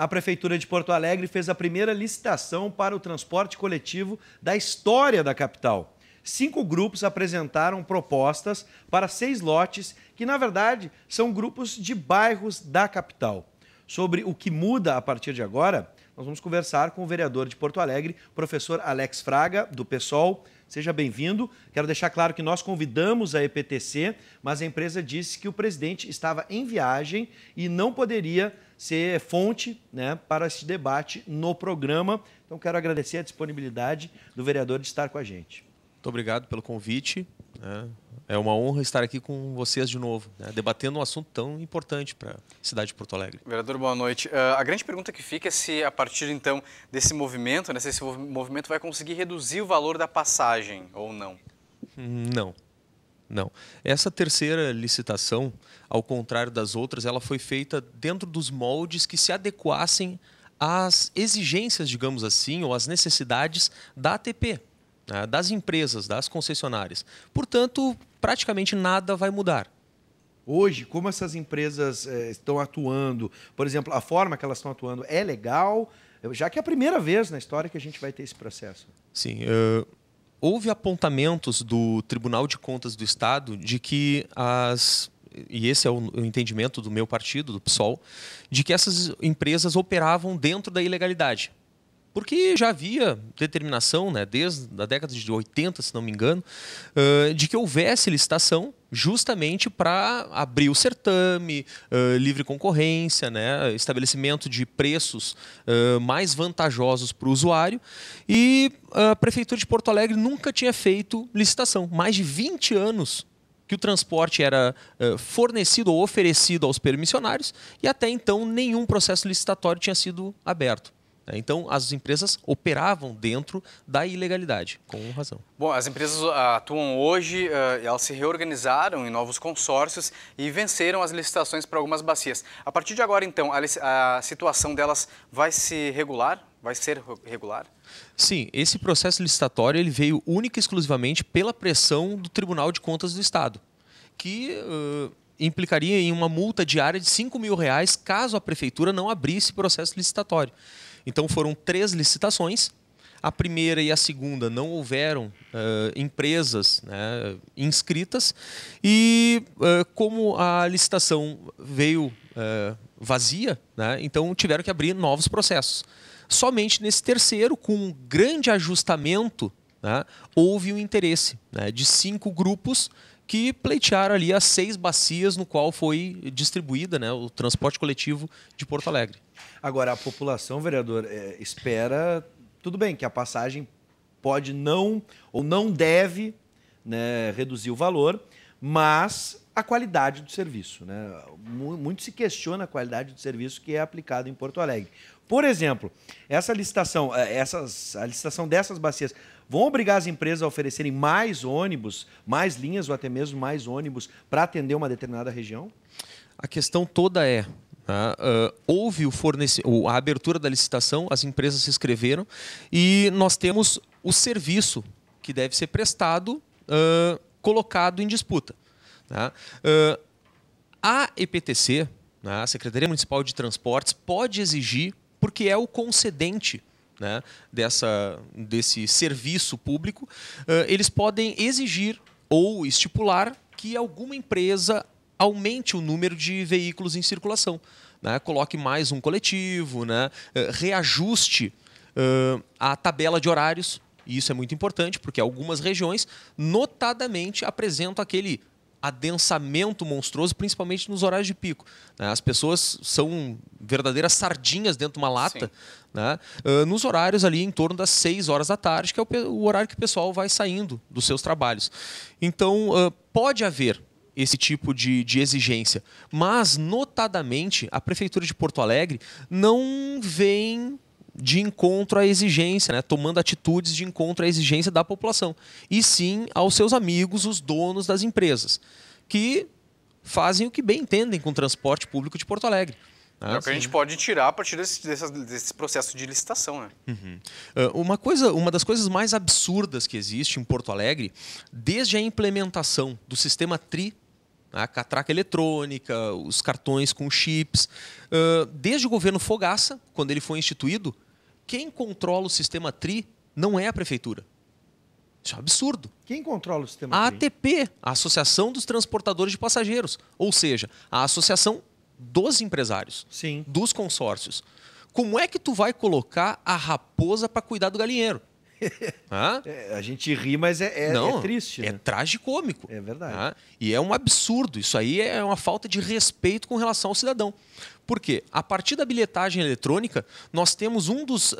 a Prefeitura de Porto Alegre fez a primeira licitação para o transporte coletivo da história da capital. Cinco grupos apresentaram propostas para seis lotes, que na verdade são grupos de bairros da capital. Sobre o que muda a partir de agora, nós vamos conversar com o vereador de Porto Alegre, professor Alex Fraga, do PSOL, Seja bem-vindo. Quero deixar claro que nós convidamos a EPTC, mas a empresa disse que o presidente estava em viagem e não poderia ser fonte né, para esse debate no programa. Então, quero agradecer a disponibilidade do vereador de estar com a gente. Muito obrigado pelo convite. É, é uma honra estar aqui com vocês de novo, né, debatendo um assunto tão importante para a cidade de Porto Alegre. Vereador, boa noite. Uh, a grande pergunta que fica é se, a partir então desse movimento, né, se esse movimento vai conseguir reduzir o valor da passagem ou não. Não, não. Essa terceira licitação, ao contrário das outras, ela foi feita dentro dos moldes que se adequassem às exigências, digamos assim, ou às necessidades da ATP né, das empresas, das concessionárias. Portanto, praticamente nada vai mudar. Hoje, como essas empresas é, estão atuando, por exemplo, a forma que elas estão atuando é legal, já que é a primeira vez na história que a gente vai ter esse processo. Sim. Uh, houve apontamentos do Tribunal de Contas do Estado de que as e esse é o, entendimento do meu partido, do PSOL, de que essas empresas operavam dentro da ilegalidade porque já havia determinação, né, desde a década de 80, se não me engano, uh, de que houvesse licitação justamente para abrir o certame, uh, livre concorrência, né, estabelecimento de preços uh, mais vantajosos para o usuário. E a Prefeitura de Porto Alegre nunca tinha feito licitação. Mais de 20 anos que o transporte era fornecido ou oferecido aos permissionários e até então nenhum processo licitatório tinha sido aberto. Né? Então, as empresas operavam dentro da ilegalidade, com razão. Bom, as empresas ah, atuam hoje, ah, elas se reorganizaram em novos consórcios e venceram as licitações para algumas bacias. A partir de agora, então, a situação delas vai se regular? Vai ser regular? Sim, esse processo licitatório ele veio única e exclusivamente pela pressão do Tribunal de Contas do Estado, que... Uh implicaria em uma multa diária de 5 mil reais caso a prefeitura não abrisse processo licitatório. Então foram três licitações. A primeira e a segunda não houveram uh, empresas né, inscritas. E uh, como a licitação veio uh, vazia, né, então tiveram que abrir novos processos. Somente nesse terceiro, com um grande ajustamento, né, houve o um interesse né, de cinco grupos que pleitearam ali as seis bacias no qual foi distribuída né, o transporte coletivo de Porto Alegre. Agora, a população, vereador, é, espera, tudo bem, que a passagem pode não ou não deve né, reduzir o valor, mas a qualidade do serviço. Né? Muito se questiona a qualidade do serviço que é aplicado em Porto Alegre. Por exemplo, essa licitação, eh, essas, a licitação dessas bacias vão obrigar as empresas a oferecerem mais ônibus, mais linhas ou até mesmo mais ônibus para atender uma determinada região? A questão toda é Uh, houve o fornece... a abertura da licitação, as empresas se inscreveram e nós temos o serviço que deve ser prestado uh, colocado em disputa. Né? Uh, a EPTC, né, a Secretaria Municipal de Transportes, pode exigir, porque é o concedente né, dessa, desse serviço público, uh, eles podem exigir ou estipular que alguma empresa aumente o número de veículos em circulação. Né, coloque mais um coletivo, né, reajuste uh, a tabela de horários e isso é muito importante porque algumas regiões, notadamente, apresentam aquele adensamento monstruoso, principalmente nos horários de pico. Né? As pessoas são verdadeiras sardinhas dentro de uma lata, né? Ah, nos horários ali em torno das 6 horas da tarde, que é o horário que o pessoal vai saindo dos seus trabalhos. Então, ah, pode haver esse tipo de, de exigência, mas, notadamente, a Prefeitura de Porto Alegre não vem de encontro à exigência, né? tomando atitudes de encontro à exigência da população. E sim aos seus amigos, os donos das empresas, que fazem o que bem entendem com o transporte público de Porto Alegre. Ah, é o que a gente pode tirar a partir desse, desse processo de licitação. Né? Uhum. Eh, uma, coisa, uma das coisas mais absurdas que existe em Porto Alegre, desde a implementação do sistema TRI, a né? catraca eletrônica, os cartões com chips, eh, desde o governo Fogaça, quando ele foi instituído, quem controla o sistema TRI não é a prefeitura. Isso é um absurdo. Quem controla o sistema a TRI? A ATP, a Associação dos Transportadores de Passageiros. Ou seja, a associação dos empresários, Sim. dos consórcios. Como é que tu vai colocar a raposa para cuidar do galinheiro? é, a gente ri, mas é, é, Não, é triste. É né? tragicômico. É verdade. E é um absurdo. Isso aí é uma falta de respeito com relação ao cidadão. Por quê? A partir da bilhetagem eletrônica, nós temos um dos, uh,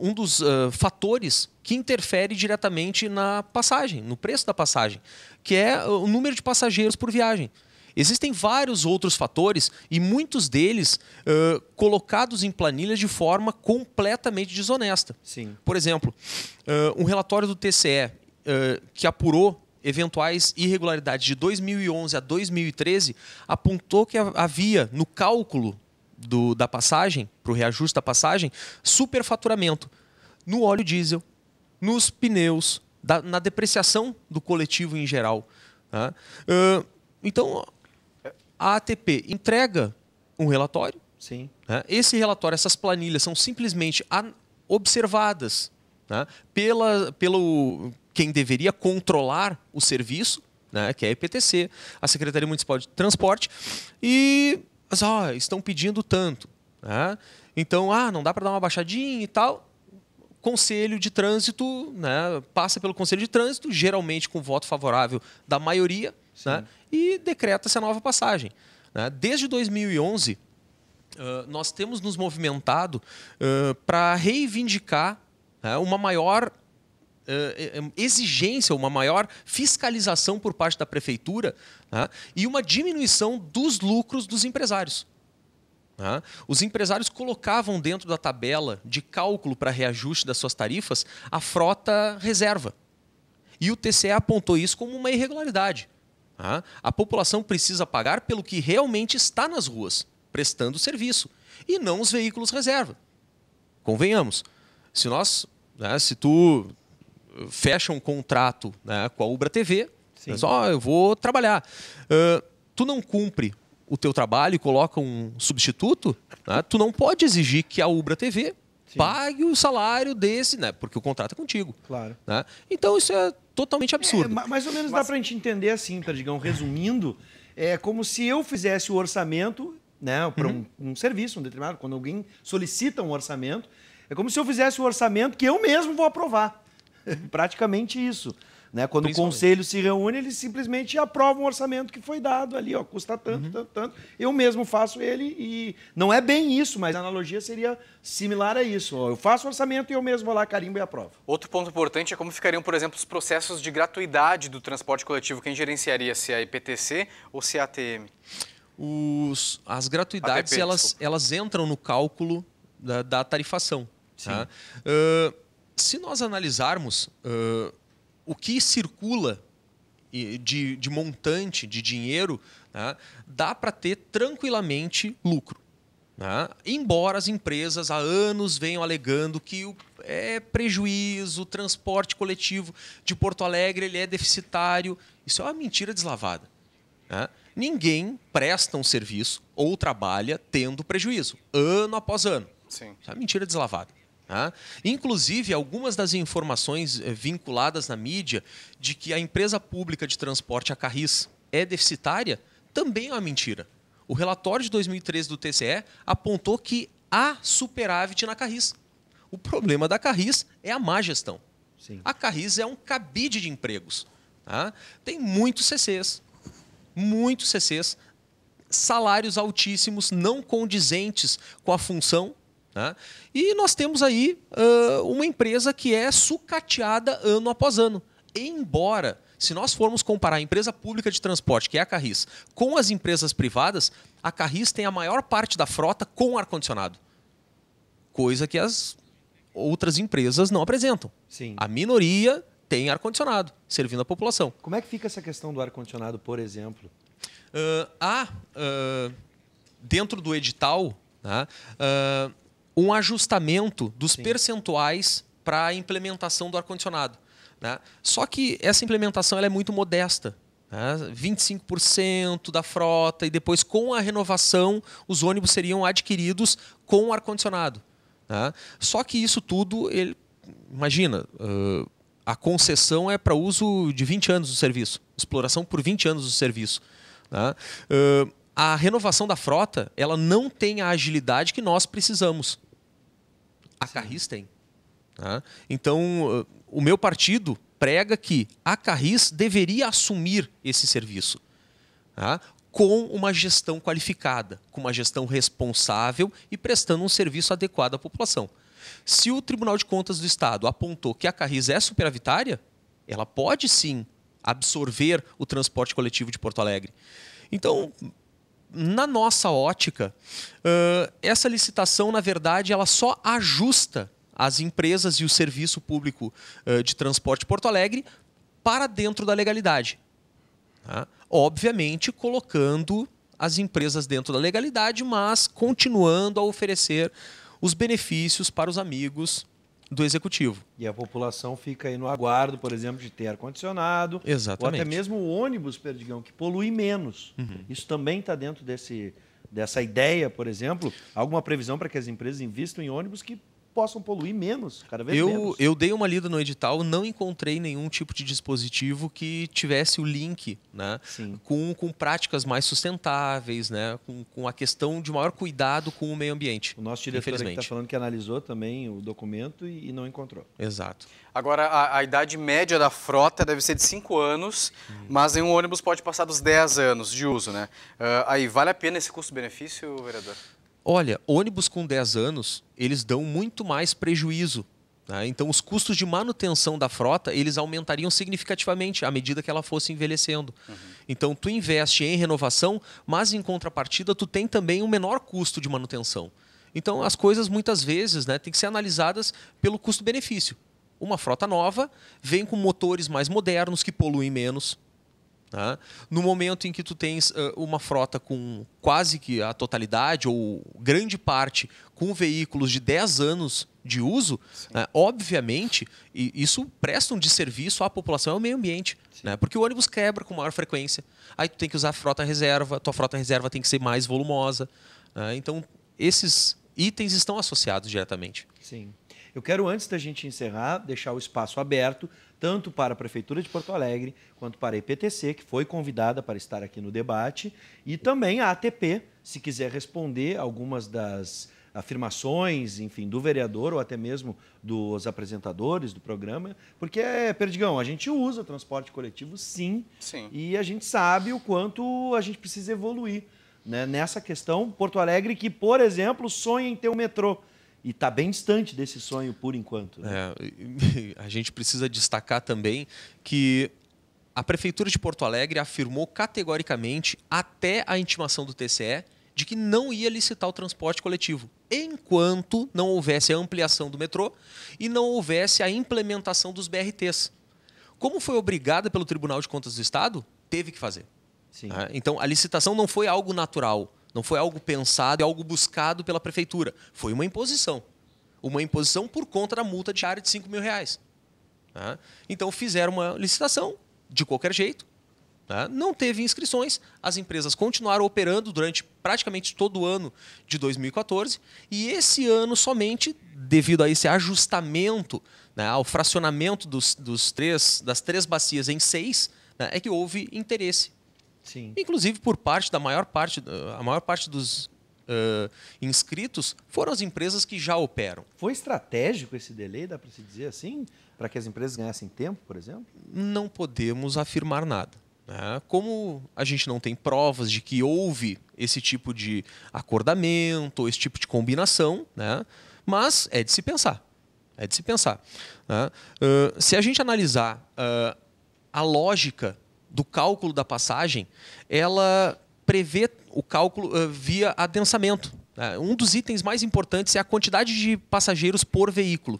um dos uh, fatores que interfere diretamente na passagem, no preço da passagem, que é o número de passageiros por viagem. Existem vários outros fatores e muitos deles uh, colocados em planilhas de forma completamente desonesta. Sim. Por exemplo, uh, um relatório do TCE uh, que apurou eventuais irregularidades de 2011 a 2013 apontou que havia no cálculo do, da passagem, para o reajuste da passagem, superfaturamento no óleo diesel, nos pneus, da, na depreciação do coletivo em geral. Tá? Uh, então, a ATP entrega um relatório. Sim. Né? Esse relatório, essas planilhas são simplesmente observadas né? pela, pelo quem deveria controlar o serviço, né? que é a EPTC, a Secretaria Municipal de Transporte, e as ó, estão pedindo tanto. Né? Então, ah, não dá para dar uma baixadinha e tal. Conselho de Trânsito, né, passa pelo Conselho de Trânsito, geralmente com voto favorável da maioria, né? e decreta-se a nova passagem. Né? Desde 2011, uh, nós temos nos movimentado uh, para reivindicar né, uma maior uh, exigência, uma maior fiscalização por parte da prefeitura né, e uma diminuição dos lucros dos empresários. Né. Os empresários colocavam dentro da tabela de cálculo para reajuste das suas tarifas a frota reserva. E o TCE apontou isso como uma irregularidade. A população precisa pagar pelo que realmente está nas ruas, prestando serviço, e não os veículos reserva. Convenhamos, se nós, né, se tu eh, fecha um contrato né, com a Ubra TV, só oh, eu vou trabalhar. Uh, tu não cumpre o teu trabalho e coloca um substituto, né? tu não pode exigir que a Ubra TV Sim. Pague o salário desse, né? Porque o contrato é contigo. Claro. Né? Então isso é totalmente absurdo. É, mais ou menos Mas... dá para a gente entender assim, Perdigão, resumindo, é como se eu fizesse o orçamento né, para uhum. um, um, serviço, um determinado, quando alguém solicita um orçamento, é como se eu fizesse o orçamento que eu mesmo vou aprovar. Praticamente isso. Né? Quando o conselho se reúne, eles simplesmente aprovam um orçamento que foi dado ali, ó, custa tanto, uhum. tanto, tanto. Eu mesmo faço ele e não é bem isso, mas a analogia seria similar a isso. Ó. Eu faço o orçamento e eu mesmo vou lá, carimbo e aprovo. Outro ponto importante é como ficariam, por exemplo, os processos de gratuidade do transporte coletivo. Quem gerenciaria, se é a IPTC ou se é a ATM? Os, as gratuidades, ATP, elas, elas entram no cálculo da, da tarifação. Tá? Uh, se nós analisarmos... Uh, o que circula de, de montante de dinheiro, né, dá para ter tranquilamente lucro. Né? Embora as empresas há anos venham alegando que o é prejuízo, o transporte coletivo de Porto Alegre ele é deficitário. Isso é uma mentira deslavada. Né? Ninguém presta um serviço ou trabalha tendo prejuízo, ano após ano. Sim. Isso é uma mentira deslavada. Tá? Inclusive, algumas das informações eh, vinculadas na mídia de que a empresa pública de transporte, a Carris, é deficitária, também é uma mentira. O relatório de 2013 do TCE apontou que há superávit na Carris. O problema da Carris é a má gestão. Sim. A Carris é um cabide de empregos. Tá? Tem muitos CCs, muitos CCs, salários altíssimos, não condizentes com a função né? E nós temos aí uh, uma empresa que é sucateada ano após ano. Embora, se nós formos comparar a empresa pública de transporte, que é a Carris, com as empresas privadas, a Carris tem a maior parte da frota com ar-condicionado. Coisa que as outras empresas não apresentam. Sim. A minoria tem ar-condicionado, servindo a população. Como é que fica essa questão do ar-condicionado, por exemplo? Uh, há, uh, dentro do edital, né, uh, um ajustamento dos Sim. percentuais para a implementação do ar-condicionado. Né? Só que essa implementação ela é muito modesta. Né? 25% da frota, e depois, com a renovação, os ônibus seriam adquiridos com ar-condicionado. Né? Só que isso tudo, ele, imagina, uh, a concessão é para uso de 20 anos do serviço, exploração por 20 anos do serviço. Uh, a renovação da frota ela não tem a agilidade que nós precisamos a Carris tem. Tá? Então, o meu partido prega que a Carris deveria assumir esse serviço. Tá? com uma gestão qualificada, com uma gestão responsável e prestando um serviço adequado à população. Se o Tribunal de Contas do Estado apontou que a Carris é superavitária, ela pode sim absorver o transporte coletivo de Porto Alegre. Então, na nossa ótica, uh, essa licitação, na verdade, ela só ajusta as empresas e o serviço público uh, de transporte Porto Alegre para dentro da legalidade. Tá? Obviamente, colocando as empresas dentro da legalidade, mas continuando a oferecer os benefícios para os amigos do executivo. E a população fica aí no aguardo, por exemplo, de ter ar-condicionado. Exatamente. Ou até mesmo o ônibus, Perdigão, que polui menos. Uhum. Isso também está dentro desse, dessa ideia, por exemplo. Alguma previsão para que as empresas invistam em ônibus que possam poluir menos, cada vez eu, menos. Eu dei uma lida no edital, não encontrei nenhum tipo de dispositivo que tivesse o link né, com, com práticas mais sustentáveis, né, com, com a questão de maior cuidado com o meio ambiente. O nosso diretor está falando que analisou também o documento e, e não encontrou. Exato. Agora, a, a, idade média da frota deve ser de 5 anos, hum. mas um ônibus pode passar dos 10 anos de uso. Né? Uh, aí, vale a pena esse custo-benefício, vereador? Olha, ônibus com 10 anos, eles dão muito mais prejuízo. Né? Então, os custos de manutenção da frota, eles aumentariam significativamente à medida que ela fosse envelhecendo. Uhum. Então, tu investe em renovação, mas em contrapartida, tu tem também um menor custo de manutenção. Então, as coisas muitas vezes né, têm que ser analisadas pelo custo-benefício. Uma frota nova vem com motores mais modernos que poluem menos, né? No momento em que tu tens uh, uma frota com quase que a totalidade ou grande parte com veículos de 10 anos de uso, né? obviamente, isso presta um desserviço à população e ao meio ambiente. Né? Porque o ônibus quebra com maior frequência. Aí tu tem que usar a frota reserva, tua frota reserva tem que ser mais volumosa. Né? Então, esses itens estão associados diretamente. Sim. Eu quero, antes da gente encerrar, deixar o espaço aberto tanto para a Prefeitura de Porto Alegre, quanto para a IPTC, que foi convidada para estar aqui no debate, e também a ATP, se quiser responder algumas das afirmações, enfim, do vereador ou até mesmo dos apresentadores do programa, porque é, Perdigão, a gente usa transporte coletivo sim, sim. e a gente sabe o quanto a gente precisa evoluir né, nessa questão. Porto Alegre, que, por exemplo, sonha em ter o um metrô. E está bem distante desse sonho por enquanto. Né? É, a gente precisa destacar também que a Prefeitura de Porto Alegre afirmou categoricamente, até a intimação do TCE, de que não ia licitar o transporte coletivo, enquanto não houvesse a ampliação do metrô e não houvesse a implementação dos BRTs. Como foi obrigada pelo Tribunal de Contas do Estado, teve que fazer. Sim. Então, a licitação não foi algo natural. Não foi algo pensado, é algo buscado pela prefeitura. Foi uma imposição. Uma imposição por conta da multa diária de 5 mil reais. Né? Então fizeram uma licitação, de qualquer jeito. Né? Não teve inscrições, as empresas continuaram operando durante praticamente todo o ano de 2014. E esse ano somente, devido a esse ajustamento, né, ao fracionamento dos, dos três, das três bacias em seis, né, é que houve interesse Sim. Inclusive por parte da maior parte, eh, a maior parte dos uh, inscritos foram as empresas que já operam. Foi estratégico esse delay, dá para se dizer assim, para que as empresas ganhassem tempo, por exemplo? Não podemos afirmar nada. Né? Como a gente não tem provas de que houve esse tipo de acordamento, ou esse tipo de combinação, né? mas é de se pensar. É de se pensar. Né? Uh, se a gente analisar uh, a lógica do cálculo da passagem, ela prevê o cálculo uh, via adensamento. Né? Um dos itens mais importantes é a quantidade de passageiros por veículo.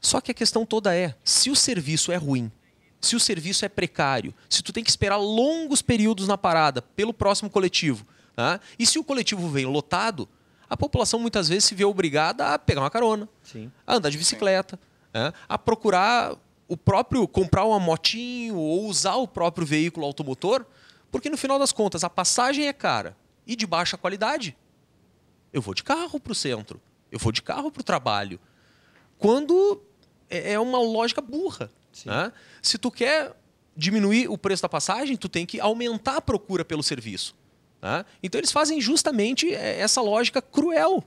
Só que a questão toda é, se o serviço é ruim, se o serviço é precário, se tu tem que esperar longos períodos na parada pelo próximo coletivo, né? e se o coletivo vem lotado, a população muitas vezes se vê obrigada a pegar uma carona, Sim. a andar de bicicleta, né? a procurar o próprio comprar uma motinho ou usar o próprio veículo automotor, porque no final das contas a passagem é cara e de baixa qualidade. Eu vou de carro para o centro, eu vou de carro para o trabalho. Quando é, é uma lógica burra. Né? Se tu quer diminuir o preço da passagem, tu tem que aumentar a procura pelo serviço. Né? Então eles fazem justamente é, essa lógica cruel.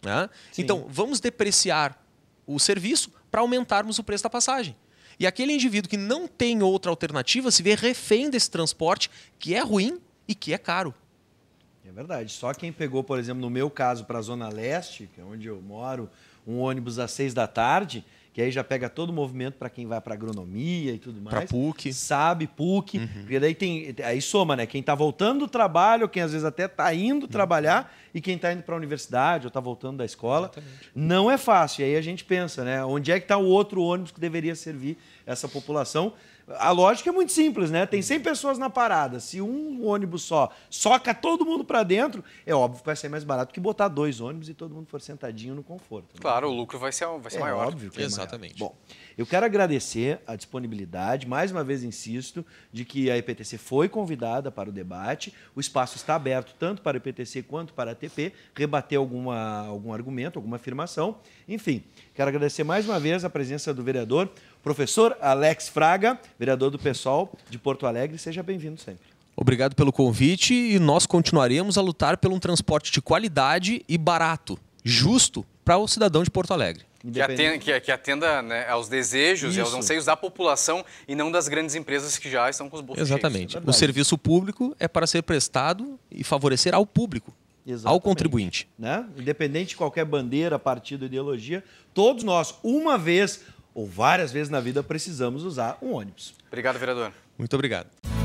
Né? Então vamos depreciar o serviço para aumentarmos o preço da passagem. E aquele indivíduo que não tem outra alternativa se vê refém desse transporte que é ruim e que é caro. É verdade. Só quem pegou, por exemplo, no meu caso, para a Zona Leste, que é onde eu moro, um ônibus às seis da tarde, que aí já pega todo o movimento para quem vai para agronomia e tudo mais. Para PUC. Sabe, PUC. Uhum. Porque daí tem, aí soma, né? Quem está voltando do trabalho, quem às vezes até está indo uhum. trabalhar e quem está indo para a universidade ou está voltando da escola. Exatamente. Não é fácil. E aí a gente pensa, né? Onde é que está o outro ônibus que deveria servir essa população? A lógica é muito simples, né? Tem 100 pessoas na parada. Se um ônibus só soca todo mundo para dentro, é óbvio que vai ser mais barato que botar dois ônibus e todo mundo for sentadinho no conforto. Né? Claro, o lucro vai ser, vai ser é, maior. Óbvio que Exatamente. É maior. Bom, eu quero agradecer a disponibilidade, mais uma vez insisto, de que a EPTC foi convidada para o debate. O espaço está aberto tanto para a EPTC quanto para a ATP, rebater alguma, algum argumento, alguma afirmação. Enfim, quero agradecer mais uma vez a presença do vereador. Professor Alex Fraga, vereador do PSOL de Porto Alegre, seja bem-vindo sempre. Obrigado pelo convite e nós continuaremos a lutar por um transporte de qualidade e barato, justo para o cidadão de Porto Alegre. Que atenda, que, que atenda né, aos desejos Isso. e aos anseios da população e não das grandes empresas que já estão com os bolsos Exatamente. É o serviço público é para ser prestado e favorecer ao público, Exatamente. ao contribuinte. Né? Independente de qualquer bandeira, partido, ideologia, todos nós, uma vez ou várias vezes na vida precisamos usar um ônibus. Obrigado, vereador. Muito obrigado.